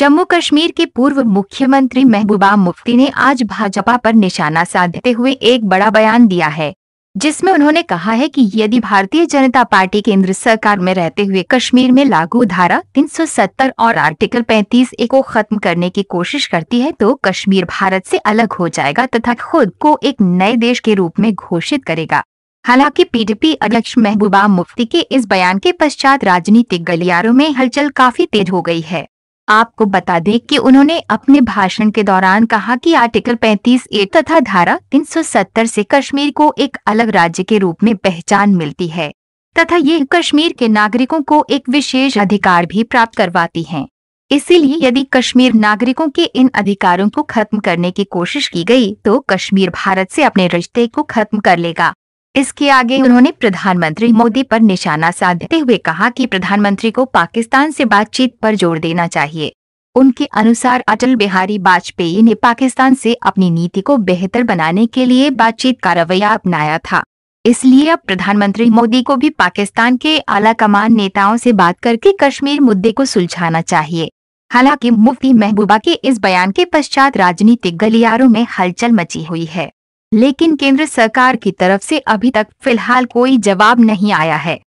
जम्मू कश्मीर के पूर्व मुख्यमंत्री महबूबा मुफ्ती ने आज भाजपा पर निशाना साधते हुए एक बड़ा बयान दिया है जिसमें उन्होंने कहा है कि यदि भारतीय जनता पार्टी केंद्र सरकार में रहते हुए कश्मीर में लागू धारा 370 और आर्टिकल 35 ए को खत्म करने की कोशिश करती है तो कश्मीर भारत से अलग हो जाएगा तथा खुद को एक नए देश के रूप में घोषित करेगा हालांकि पीडीपी अध्यक्ष महबूबा मुफ्ती के इस बयान के पश्चात राजनीतिक गलियारों में हलचल काफी तेज हो गई है आपको बता दें कि उन्होंने अपने भाषण के दौरान कहा कि आर्टिकल 35 ए तथा धारा 370 से कश्मीर को एक अलग राज्य के रूप में पहचान मिलती है तथा ये कश्मीर के नागरिकों को एक विशेष अधिकार भी प्राप्त करवाती हैं। इसीलिए यदि कश्मीर नागरिकों के इन अधिकारों को खत्म करने की कोशिश की गई तो कश्मीर भारत से अपने रिश्ते को खत्म कर लेगा इसके आगे उन्होंने प्रधानमंत्री मोदी पर निशाना साधते हुए कहा कि प्रधानमंत्री को पाकिस्तान से बातचीत पर जोर देना चाहिए उनके अनुसार अटल बिहारी वाजपेयी ने पाकिस्तान से अपनी नीति को बेहतर बनाने के लिए बातचीत का रवैया अपनाया था इसलिए अब प्रधानमंत्री मोदी को भी पाकिस्तान के आला कमान नेताओं से बात करके कश्मीर मुद्दे को सुलझाना चाहिए हालांकि मुफ्ती महबूबा के इस बयान के पश्चात राजनीतिक गलियारों में हलचल मची हुई है लेकिन केंद्र सरकार की तरफ से अभी तक फिलहाल कोई जवाब नहीं आया है